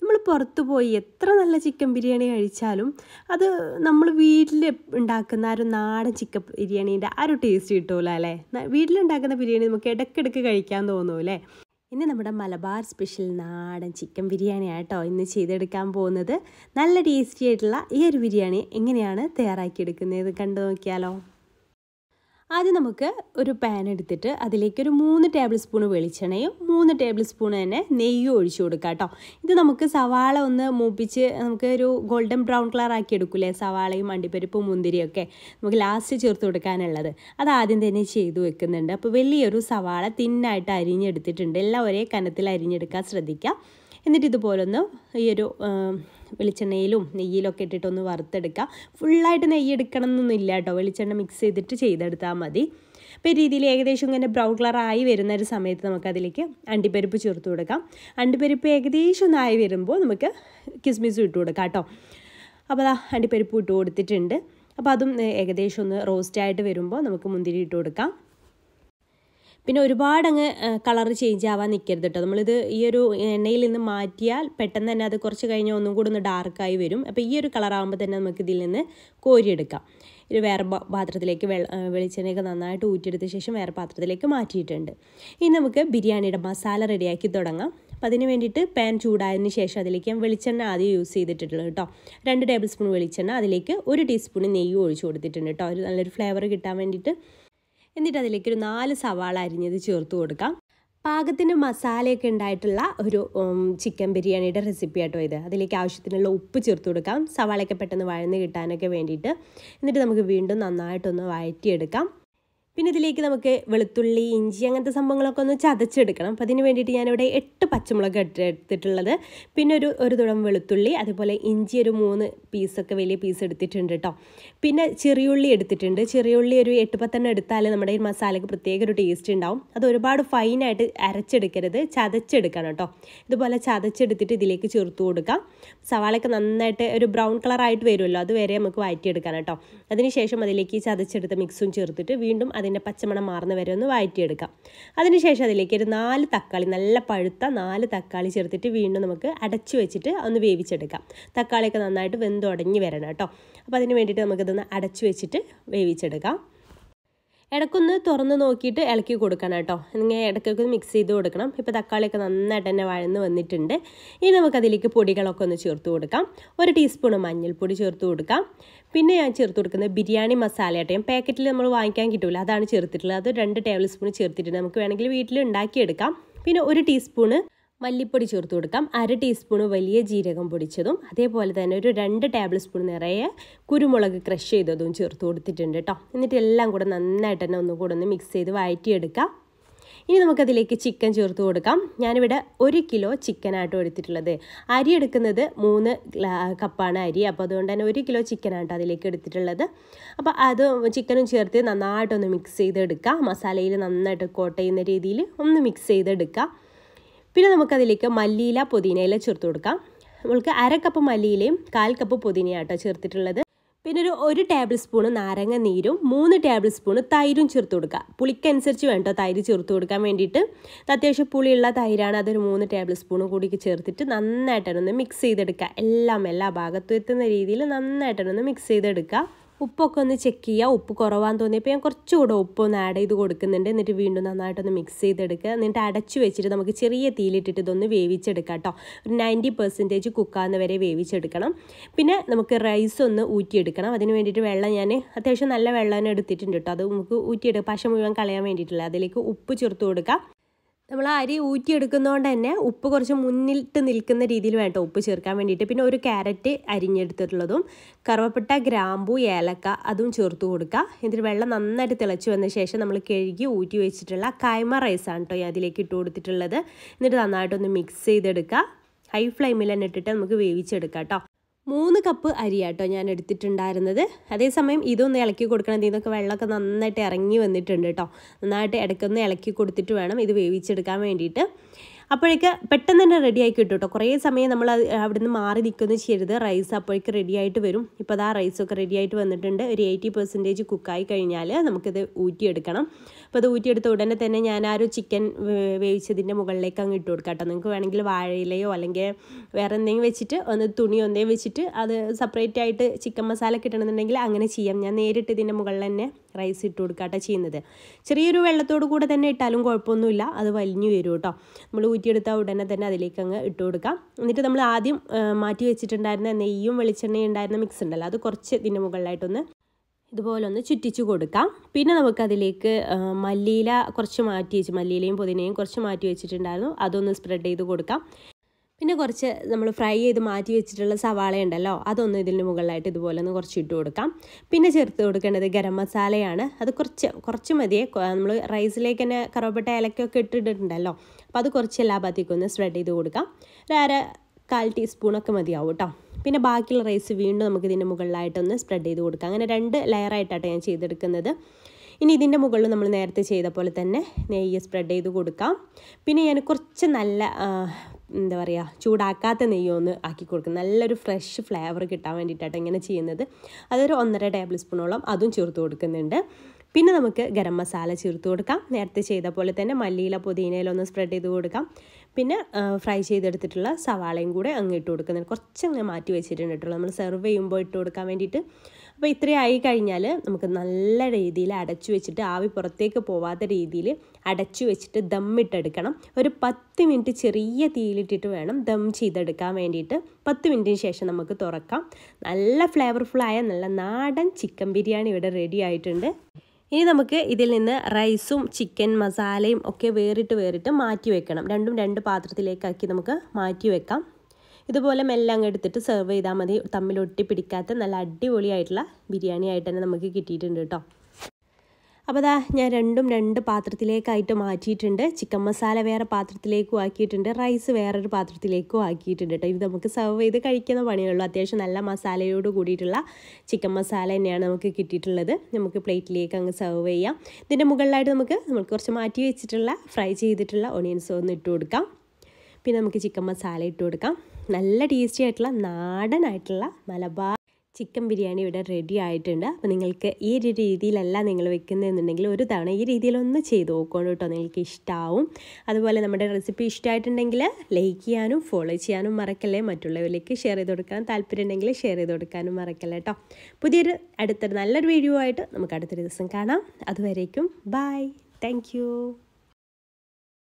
നമ്മൾ പുറത്ത് പോയി എത്ര നല്ല ചിക്കൻ ബിരിയാണി കഴിച്ചാലും അത് നമ്മൾ വീട്ടിൽ ഉണ്ടാക്കുന്ന ആ ഒരു നാടൻ ചിക്കൻ ബിരിയാണീൻ്റെ ആ ഒരു ടേസ്റ്റ് കിട്ടൂല അല്ലേ വീട്ടിലുണ്ടാക്കുന്ന ബിരിയാണി നമുക്ക് ഇടയ്ക്കിടയ്ക്ക് കഴിക്കാൻ അല്ലേ ഇന്ന് നമ്മുടെ മലബാർ സ്പെഷ്യൽ നാടൻ ചിക്കൻ ബിരിയാണിയാണ് കേട്ടോ ഇന്ന് ചെയ്തെടുക്കാൻ പോകുന്നത് നല്ല ടേസ്റ്റി ആയിട്ടുള്ള ഈ ഒരു ബിരിയാണി എങ്ങനെയാണ് തയ്യാറാക്കിയെടുക്കുന്നത് കണ്ടു നോക്കിയാലോ ആദ്യം നമുക്ക് ഒരു പാൻ എടുത്തിട്ട് അതിലേക്ക് ഒരു മൂന്ന് ടേബിൾ സ്പൂൺ വെളിച്ചെണ്ണയും മൂന്ന് ടേബിൾ സ്പൂൺ തന്നെ നെയ്യും ഒഴിച്ചു കൊടുക്കുക കേട്ടോ ഇത് നമുക്ക് സവാള ഒന്ന് മൂപ്പിച്ച് നമുക്ക് ഒരു ഗോൾഡൻ ബ്രൗൺ കളർ ആക്കി എടുക്കൂലേ സവാളയും മണ്ടിപ്പരിപ്പും മുന്തിരിയൊക്കെ നമുക്ക് ലാസ്റ്റ് ചേർത്ത് കൊടുക്കാനുള്ളത് അത് ആദ്യം തന്നെ ചെയ്തു വെക്കുന്നുണ്ട് അപ്പോൾ വലിയൊരു സവാള തിന്നായിട്ട് അരിഞ്ഞെടുത്തിട്ടുണ്ട് എല്ലാം ഒരേ കനത്തിൽ അരിഞ്ഞെടുക്കാൻ ശ്രദ്ധിക്കുക എന്നിട്ട് ഇതുപോലൊന്ന് ഈ ഒരു വെളിച്ചെണ്ണയിലും നെയ്യിലൊക്കെ ഇട്ടിട്ടൊന്ന് വറുത്തെടുക്കുക ഫുള്ളായിട്ട് നെയ്യ് എടുക്കണം എന്നൊന്നുമില്ല കേട്ടോ വെളിച്ചെണ്ണ മിക്സ് ചെയ്തിട്ട് ചെയ്തെടുത്താൽ മതി ഇപ്പോൾ ഈ രീതിയിൽ ഏകദേശം ഇങ്ങനെ ബ്രൗൺ കളറായി വരുന്ന ഒരു സമയത്ത് നമുക്കതിലേക്ക് അണ്ടിപ്പരിപ്പ് ചേർത്ത് കൊടുക്കാം അണ്ടിപ്പരിപ്പ് ഏകദേശം ഒന്നായി വരുമ്പോൾ നമുക്ക് കിസ്മിസും ഇട്ട് കൊടുക്കാം കേട്ടോ അപ്പോൾ അതാ അണ്ടിപ്പരിപ്പ് ഇട്ട് കൊടുത്തിട്ടുണ്ട് അപ്പോൾ അതും ഏകദേശം ഒന്ന് റോസ്റ്റായിട്ട് വരുമ്പോൾ നമുക്ക് മുന്തിരി ഇട്ട് കൊടുക്കാം പിന്നെ ഒരുപാടങ്ങ് കളർ ചേഞ്ച് ആവാൻ നിൽക്കരുത് കേട്ടോ നമ്മളിത് ഈ ഒരു എണ്ണയിൽ നിന്ന് മാറ്റിയാൽ പെട്ടെന്ന് തന്നെ അത് കുറച്ച് കഴിഞ്ഞാൽ ഒന്നും കൂടെ ഒന്ന് ഡാർക്കായി വരും അപ്പോൾ ഈ ഒരു കളറാകുമ്പോൾ തന്നെ നമുക്ക് ഇതിൽ നിന്ന് കോരിയെടുക്കാം ഒരു വേറെ പാത്രത്തിലേക്ക് വെളിച്ചെണ്ണയൊക്കെ നന്നായിട്ട് ഊറ്റിയെടുത്ത ശേഷം വേറെ പാത്രത്തിലേക്ക് മാറ്റിയിട്ടുണ്ട് ഇനി നമുക്ക് ബിരിയാണിയുടെ മസാല റെഡിയാക്കി തുടങ്ങാം അപ്പം അതിന് വേണ്ടിയിട്ട് പാൻ ചൂടായതിന് ശേഷം അതിലേക്ക് ഞാൻ വെളിച്ചെണ്ണ ആദ്യം യൂസ് ചെയ്തിട്ടുള്ളത് കേട്ടോ രണ്ട് ടേബിൾ സ്പൂൺ വെളിച്ചെണ്ണ അതിലേക്ക് ഒരു ടീസ്പൂൺ നെയ്യ് ഒഴിച്ചു കൊടുത്തിട്ടുണ്ട് കേട്ടോ ഒരു നല്ലൊരു ഫ്ലേവർ കിട്ടാൻ വേണ്ടിയിട്ട് എന്നിട്ട് അതിലേക്ക് ഒരു നാല് സവാള അരിഞ്ഞത് ചേർത്ത് കൊടുക്കാം പാകത്തിന് മസാലയൊക്കെ ഉണ്ടായിട്ടുള്ള ഒരു ചിക്കൻ ബിരിയാണിയുടെ റെസിപ്പി ആട്ടോ ഇത് അതിലേക്ക് ആവശ്യത്തിനുള്ള ഉപ്പ് ചേർത്ത് കൊടുക്കാം സവാളയൊക്കെ പെട്ടെന്ന് വഴന്ന് കിട്ടാനൊക്കെ വേണ്ടിയിട്ട് എന്നിട്ട് നമുക്ക് വീണ്ടും നന്നായിട്ടൊന്ന് വഴറ്റിയെടുക്കാം പിന്നെ ഇതിലേക്ക് നമുക്ക് വെളുത്തുള്ളി ഇഞ്ചി അങ്ങനത്തെ സംഭവങ്ങളൊക്കെ ഒന്ന് ചതച്ചെടുക്കണം അപ്പം അതിന് വേണ്ടിയിട്ട് ഞാനിവിടെ എട്ട് പച്ചമുളക് എടുത്തിട്ടുള്ളത് പിന്നെ ഒരു ഒരു തുടം വെളുത്തുള്ളി അതുപോലെ ഇഞ്ചി ഒരു മൂന്ന് പീസൊക്കെ വലിയ പീസ് എടുത്തിട്ടുണ്ട് കേട്ടോ പിന്നെ ചെറിയുള്ളി എടുത്തിട്ടുണ്ട് ചെറിയുള്ളി ഒരു എട്ട് പത്തെണ്ണം എടുത്താൽ നമ്മുടെ ഈ മസാലയ്ക്ക് പ്രത്യേക ഒരു ടേസ്റ്റ് ഉണ്ടാവും അത് ഒരുപാട് ഫൈനായിട്ട് അരച്ചെടുക്കരുത് ചതച്ചെടുക്കണം കേട്ടോ ഇതുപോലെ ചതച്ചെടുത്തിട്ട് ഇതിലേക്ക് ചേർത്ത് കൊടുക്കാം സവാളയൊക്കെ നന്നായിട്ട് ഒരു ബ്രൗൺ കളറായിട്ട് വരുമല്ലോ അതുവരെ നമുക്ക് വഴറ്റിയെടുക്കണം കേട്ടോ അതിനുശേഷം അതിലേക്ക് ചതച്ചെടുത്ത മിക്സും ചേർത്തിട്ട് വീണ്ടും അതിൻ്റെ പച്ചമണം മാറുന്ന വരെ ഒന്ന് വഴറ്റിയെടുക്കാം അതിനുശേഷം അതിലേക്ക് ഒരു നാല് തക്കാളി നല്ല പഴുത്ത നാല് തക്കാളി ചേർത്തിട്ട് വീണ്ടും നമുക്ക് അടച്ചു വെച്ചിട്ട് ഒന്ന് വേവിച്ചെടുക്കാം തക്കാളിയൊക്കെ നന്നായിട്ട് വെന്തുടങ്ങി വരണം കേട്ടോ അപ്പോൾ അതിന് വേണ്ടിയിട്ട് നമുക്കിതൊന്ന് അടച്ചു വെച്ചിട്ട് വേവിച്ചെടുക്കാം ഇടയ്ക്കൊന്ന് തുറന്ന് നോക്കിയിട്ട് ഇളക്കി കൊടുക്കണം കേട്ടോ ഇങ്ങനെ ഇടയ്ക്കൊക്കെ മിക്സ് ചെയ്ത് കൊടുക്കണം ഇപ്പോൾ തക്കാളിയൊക്കെ നന്നായിട്ട് തന്നെ വഴന്ന് വന്നിട്ടുണ്ട് ഇനി നമുക്കതിലേക്ക് പൊടികളൊക്കെ ഒന്ന് ചേർത്ത് കൊടുക്കാം ഒരു ടീസ്പൂൺ മഞ്ഞൾപ്പൊടി ചേർത്ത് കൊടുക്കാം പിന്നെ ഞാൻ ചേർത്ത് കൊടുക്കുന്നത് ബിരിയാണി മസാല കേട്ടോ ഞാൻ പാക്കറ്റിൽ നമ്മൾ വാങ്ങിക്കാൻ കിട്ടില്ല അതാണ് ചേർത്തിട്ടുള്ളത് അത് രണ്ട് ടേബിൾ സ്പൂൺ ചേർത്തിട്ടുണ്ട് നമുക്ക് വേണമെങ്കിൽ വീട്ടിൽ ഉണ്ടാക്കിയെടുക്കാം പിന്നെ ഒരു ടീസ്പൂണ് മല്ലിപ്പൊടി ചേർത്ത് കൊടുക്കാം അര ടീസ്പൂൺ വലിയ ജീരകം പൊടിച്ചതും അതേപോലെ തന്നെ ഒരു രണ്ട് ടേബിൾ സ്പൂൺ നിറയെ കുരുമുളക് ക്രഷ് ചെയ്തതും ചേർത്ത് കൊടുത്തിട്ടുണ്ട് കേട്ടോ എന്നിട്ട് എല്ലാം കൂടെ നന്നായിട്ട് തന്നെ ഒന്നും കൂടെ ഒന്ന് മിക്സ് ചെയ്ത് വഴറ്റിയെടുക്കാം ഇനി നമുക്കതിലേക്ക് ചിക്കൻ ചേർത്ത് കൊടുക്കാം ഞാനിവിടെ ഒരു കിലോ ചിക്കനാട്ടോ എടുത്തിട്ടുള്ളത് അരി എടുക്കുന്നത് മൂന്ന് കപ്പാണ് അരി അപ്പോൾ അതുകൊണ്ട് തന്നെ ഒരു കിലോ ചിക്കനാട്ടോ അതിലേക്ക് എടുത്തിട്ടുള്ളത് അപ്പോൾ അത് ചിക്കനും ചേർത്ത് നന്നായിട്ടൊന്ന് മിക്സ് ചെയ്തെടുക്കാം മസാലയിൽ നന്നായിട്ട് കോട്ട ചെയ്യുന്ന രീതിയിൽ ഒന്ന് മിക്സ് ചെയ്തെടുക്കാം പിന്നെ നമുക്കതിലേക്ക് മല്ലിയില പുതിനയില ചേർത്ത് കൊടുക്കാം നമ്മൾക്ക് അര കപ്പ് മല്ലിയിലയും കാൽ കപ്പ് പുതിനയാട്ടോ ചേർത്തിട്ടുള്ളത് പിന്നെ ഒരു ഒരു ടേബിൾ സ്പൂൺ നാരങ്ങ നീരും മൂന്ന് ടേബിൾ സ്പൂൺ തൈരും ചേർത്ത് കൊടുക്കുക പുളിക്കനുസരിച്ച് വേണ്ട തൈര് ചേർത്ത് കൊടുക്കാൻ വേണ്ടിയിട്ട് അത്യാവശ്യം പുളിയുള്ള തൈരാണ് അതൊരു മൂന്ന് ടേബിൾ സ്പൂൺ കൂടി ചേർത്തിട്ട് നന്നായിട്ടൊന്ന് മിക്സ് ചെയ്തെടുക്കുക എല്ലാം എല്ലാ ഭാഗത്തും എത്തുന്ന രീതിയിൽ നന്നായിട്ടൊന്ന് മിക്സ് ചെയ്തെടുക്കുക ഉപ്പൊക്കെ ഒന്ന് ചെക്ക് ചെയ്യുക ഉപ്പ് കുറവാന്ന് തോന്നിയപ്പോൾ ഞാൻ കുറച്ചുകൂടെ ഉപ്പ് ഒന്ന് ആഡ് ചെയ്ത് കൊടുക്കുന്നുണ്ട് എന്നിട്ട് വീണ്ടും നന്നായിട്ടൊന്ന് മിക്സ് ചെയ്തെടുക്കുക എന്നിട്ട് അടച്ചു വെച്ചിട്ട് നമുക്ക് ചെറിയ തീയിലിട്ടിട്ട് ഇതൊന്ന് വേവിച്ചെടുക്കാം കേട്ടോ ഒരു നയൻറ്റി പെർസെൻറ്റേജ് കുക്കാവുന്ന വരെ വേവിച്ചെടുക്കണം പിന്നെ നമുക്ക് റൈസ് ഒന്ന് ഊറ്റിയെടുക്കണം അതിന് വേണ്ടിയിട്ട് വെള്ളം ഞാൻ അത്യാവശ്യം നല്ല വെള്ളം എടുത്തിട്ടുണ്ട് കേട്ടോ അത് നമുക്ക് ഊറ്റിയെടുക്കുക പശ മുഴുവൻ കളയാൻ വേണ്ടിയിട്ടുള്ള അതിലേക്ക് ഉപ്പ് ചേർത്ത് കൊടുക്കാം നമ്മൾ അരി ഊറ്റിയെടുക്കുന്നതുകൊണ്ട് തന്നെ ഉപ്പ് കുറച്ച് മുന്നിട്ട് നിൽക്കുന്ന രീതിയിൽ വേണ്ട ഉപ്പ് ചേർക്കാൻ വേണ്ടിയിട്ട് പിന്നെ ഒരു ക്യാരറ്റ് അരിഞ്ഞെടുത്തിട്ടുള്ളതും കറുവപ്പട്ട ഗ്രാമ്പു ഏലക്ക അതും ചേർത്ത് കൊടുക്കുക എന്നിട്ട് വെള്ളം നന്നായിട്ട് തിളച്ചു വന്ന ശേഷം നമ്മൾ കഴുകി ഊറ്റി വെച്ചിട്ടുള്ള കൈമ റൈസാണ് കേട്ടോ ഞാൻ അതിലേക്ക് ഇട്ട് കൊടുത്തിട്ടുള്ളത് എന്നിട്ട് നന്നായിട്ടൊന്ന് മിക്സ് ചെയ്തെടുക്കുക ഹൈ ഫ്ലെയിമിൽ തന്നെ ഇട്ടിട്ട് നമുക്ക് വേവിച്ചെടുക്കാം കേട്ടോ മൂന്ന് കപ്പ് അരിയാട്ടോ ഞാൻ എടുത്തിട്ടുണ്ടായിരുന്നത് അതേസമയം ഇതൊന്ന് ഇളക്കി കൊടുക്കണം ഇതൊക്കെ വെള്ളമൊക്കെ നന്നായിട്ട് ഇറങ്ങി വന്നിട്ടുണ്ട് കേട്ടോ നന്നായിട്ട് ഇടയ്ക്കൊന്ന് ഇളക്കി കൊടുത്തിട്ട് വേണം ഇത് വേവിച്ചെടുക്കാൻ വേണ്ടിയിട്ട് അപ്പോഴേക്ക് പെട്ടെന്ന് തന്നെ റെഡി ആയി കിട്ടും കേട്ടോ കുറേ സമയം നമ്മൾ അവിടെ നിന്ന് മാറി നിൽക്കുന്നു ചെയ്യരുത് റൈസ് അപ്പോഴേക്ക് റെഡി ആയിട്ട് വരും ഇപ്പോൾ അതാ റൈസൊക്കെ റെഡി ആയിട്ട് വന്നിട്ടുണ്ട് ഒരു എയ്റ്റി പെർസെൻറ്റേജ് കുക്കായി കഴിഞ്ഞാൽ നമുക്കിത് ഊറ്റിയെടുക്കണം അപ്പോൾ അത് ഊറ്റിയെടുത്ത ഉടനെ തന്നെ ഞാൻ ആ ഒരു ചിക്കൻ വേവിച്ചതിൻ്റെ മുകളിലേക്ക് അങ്ങ് ഇട്ട് കൊടുക്കാം കേട്ടോ നിങ്ങൾക്ക് വേണമെങ്കിൽ വാഴയിലയോ അല്ലെങ്കിൽ വേറെ എന്തെങ്കിലും വെച്ചിട്ട് ഒന്ന് തുണി ഒന്നേ വെച്ചിട്ട് അത് സെപ്പറേറ്റ് ആയിട്ട് ചിക്കൻ മസാല കിട്ടണമെന്നുണ്ടെങ്കിൽ അങ്ങനെ ചെയ്യാം ഞാൻ നേരിട്ട് ഇതിൻ്റെ മുകളിൽ തന്നെ റൈസ് ഇട്ട് കൊടുക്കാട്ടോ ചെയ്യുന്നത് ചെറിയൊരു വെള്ളത്തോട് കൂടെ തന്നെ ഇട്ടാലും കുഴപ്പമൊന്നുമില്ല അത് വലിഞ്ഞു വരും കേട്ടോ നമ്മൾ ഊറ്റിയെടുത്താൽ ഉടനെ തന്നെ അതിലേക്ക് അങ്ങ് ഇട്ട് കൊടുക്കാം എന്നിട്ട് നമ്മൾ ആദ്യം മാറ്റി വെച്ചിട്ടുണ്ടായിരുന്ന നെയ്യും വെളിച്ചെണ്ണയും ഉണ്ടായിരുന്ന മിക്സ് ഉണ്ടല്ലോ അത് കുറച്ച് ഇതിൻ്റെ മുകളിലായിട്ടൊന്ന് ഇതുപോലെ ഒന്ന് ചുറ്റിച്ചു കൊടുക്കാം പിന്നെ നമുക്കതിലേക്ക് മല്ലിയില കുറച്ച് മാറ്റി വെച്ച് മല്ലിയിലയും പുതിനയും കുറച്ച് മാറ്റി വെച്ചിട്ടുണ്ടായിരുന്നു അതൊന്ന് സ്പ്രെഡ് ചെയ്ത് കൊടുക്കാം പിന്നെ കുറച്ച് നമ്മൾ ഫ്രൈ ചെയ്ത് മാറ്റി വെച്ചിട്ടുള്ള സവാള ഉണ്ടല്ലോ അതൊന്ന് ഇതിന് മുകളിലായിട്ട് ഇതുപോലെ ഒന്ന് കുറച്ച് ഇട്ട് കൊടുക്കാം പിന്നെ ചേർത്ത് കൊടുക്കേണ്ടത് ഗരം മസാലയാണ് അത് കുറച്ച് കുറച്ച് മതിയെ നമ്മൾ റൈസിലേക്ക് തന്നെ കറുവപ്പട്ട ഇലക്കൊക്കെ ഇട്ടിട്ടുണ്ടല്ലോ അപ്പോൾ അത് കുറച്ച് എല്ലാ ഭാഗത്തേക്കും ഒന്ന് സ്പ്രെഡ് ചെയ്ത് കൊടുക്കാം ഒരര കാൽ ടീസ്പൂണൊക്കെ മതിയാവും കേട്ടോ പിന്നെ ബാക്കിയുള്ള റൈസ് വീണ്ടും നമുക്ക് ഇതിൻ്റെ മുകളിലായിട്ടൊന്ന് സ്പ്രെഡ് ചെയ്ത് കൊടുക്കാം അങ്ങനെ രണ്ട് ലെയറായിട്ടാട്ടോ ഞാൻ ചെയ്തെടുക്കുന്നത് ഇനി ഇതിൻ്റെ മുകളിൽ നമ്മൾ നേരത്തെ ചെയ്ത പോലെ തന്നെ നെയ്യ് സ്പ്രെഡ് ചെയ്ത് കൊടുക്കാം പിന്നെ ഞാൻ കുറച്ച് നല്ല എന്താ പറയുക ചൂടാക്കാത്ത നെയ്യൊന്ന് ആക്കി കൊടുക്കും നല്ലൊരു ഫ്രഷ് ഫ്ലേവർ കിട്ടാൻ വേണ്ടിയിട്ടാണ് ഇങ്ങനെ ചെയ്യുന്നത് അതൊരു ഒന്നര ടേബിൾ സ്പൂണോളം അതും ചേർത്ത് കൊടുക്കുന്നുണ്ട് പിന്നെ നമുക്ക് ഗരം മസാല ചേർത്ത് കൊടുക്കാം നേരത്തെ ചെയ്ത പോലെ തന്നെ മല്ലിയില പുതിനയിലൊന്ന് സ്പ്രെഡ് ചെയ്ത് കൊടുക്കാം പിന്നെ ഫ്രൈ ചെയ്തെടുത്തിട്ടുള്ള സവാളയും കൂടെ അങ്ങ് ഇട്ട് കൊടുക്കുന്നത് കുറച്ച് അങ്ങനെ മാറ്റി വെച്ചിട്ടുണ്ട് കേട്ടോ നമ്മൾ സെർവ് ചെയ്യുമ്പോൾ ഇട്ട് കൊടുക്കാൻ വേണ്ടിയിട്ട് അപ്പോൾ ഇത്രയും ആയി കഴിഞ്ഞാൽ നമുക്ക് നല്ല രീതിയിൽ അടച്ചു വെച്ചിട്ട് ആവി പുറത്തേക്ക് പോവാത്ത രീതിയിൽ അടച്ചു വെച്ചിട്ട് ദം ഇട്ടെടുക്കണം ഒരു പത്ത് മിനിറ്റ് ചെറിയ തീയിലിട്ടിട്ട് വേണം ദം ചെയ്തെടുക്കാൻ വേണ്ടിയിട്ട് പത്ത് മിനിറ്റിന് ശേഷം നമുക്ക് തുറക്കാം നല്ല ഫ്ലേവർഫുള്ളായ നല്ല നാടൻ ചിക്കൻ ബിരിയാണി ഇവിടെ റെഡി ആയിട്ടുണ്ട് ഇനി നമുക്ക് ഇതിൽ നിന്ന് റൈസും ചിക്കൻ മസാലയും ഒക്കെ വേറിട്ട് വേറിട്ട് മാറ്റി വെക്കണം രണ്ടും രണ്ട് പാത്രത്തിലേക്കാക്കി നമുക്ക് മാറ്റി വെക്കാം ഇതുപോലെ മെല്ലെ അങ്ങ് എടുത്തിട്ട് സെർവ് ചെയ്താൽ മതി തമ്മിൽ ഒട്ടി പിടിക്കാത്ത നല്ല അടിപൊളിയായിട്ടുള്ള ബിരിയാണി ആയിട്ട് തന്നെ നമുക്ക് കിട്ടിയിട്ടുണ്ട് കേട്ടോ അപ്പോൾ അതാ ഞാൻ രണ്ടും രണ്ട് പാത്രത്തിലേക്കായിട്ട് മാറ്റിയിട്ടുണ്ട് ചിക്കൻ മസാല വേറെ പാത്രത്തിലേക്കും ആക്കിയിട്ടുണ്ട് റൈസ് വേറൊരു പാത്രത്തിലേക്കും ആക്കിയിട്ടുണ്ട് കേട്ടോ ഇത് നമുക്ക് സെർവ് ചെയ്ത് കഴിക്കുന്ന പണിയുള്ളൂ അത്യാവശ്യം നല്ല മസാലയോട് കൂടിയിട്ടുള്ള ചിക്കൻ മസാല തന്നെയാണ് നമുക്ക് കിട്ടിയിട്ടുള്ളത് നമുക്ക് പ്ലേറ്റിലേക്ക് അങ്ങ് സെർവ് ചെയ്യാം ഇതിൻ്റെ മുകളിലായിട്ട് നമുക്ക് നമ്മൾ കുറച്ച് മാറ്റി വെച്ചിട്ടുള്ള ഫ്രൈ ചെയ്തിട്ടുള്ള ഓണിയൻസ് ഒന്ന് ഇട്ട് കൊടുക്കാം പിന്നെ നമുക്ക് ചിക്കൻ മസാല ഇട്ട് കൊടുക്കാം നല്ല ടേസ്റ്റി ആയിട്ടുള്ള നാടനായിട്ടുള്ള മലബാർ ചിക്കൻ ബിരിയാണി ഇവിടെ റെഡി ആയിട്ടുണ്ട് അപ്പോൾ നിങ്ങൾക്ക് ഈ ഒരു രീതിയിലല്ല നിങ്ങൾ വെക്കുന്നതെന്നുണ്ടെങ്കിൽ ഒരു തവണ ഈ രീതിയിലൊന്ന് ചെയ്ത് നോക്കണം കേട്ടോ നിങ്ങൾക്ക് ഇഷ്ടമാവും അതുപോലെ നമ്മുടെ റെസിപ്പി ഇഷ്ടമായിട്ടുണ്ടെങ്കിൽ ലൈക്ക് ചെയ്യാനും ഫോളോ ചെയ്യാനും മറക്കല്ലേ മറ്റുള്ളവരിലേക്ക് ഷെയർ ചെയ്ത് കൊടുക്കാൻ താല്പര്യം ഉണ്ടെങ്കിൽ ഷെയർ ചെയ്ത് കൊടുക്കാനും മറക്കല്ലേ കേട്ടോ പുതിയൊരു അടുത്തൊരു നല്ലൊരു വീഡിയോ ആയിട്ട് നമുക്ക് അടുത്തൊരു ദിവസം കാണാം അതുവരേക്കും ബായ് താങ്ക്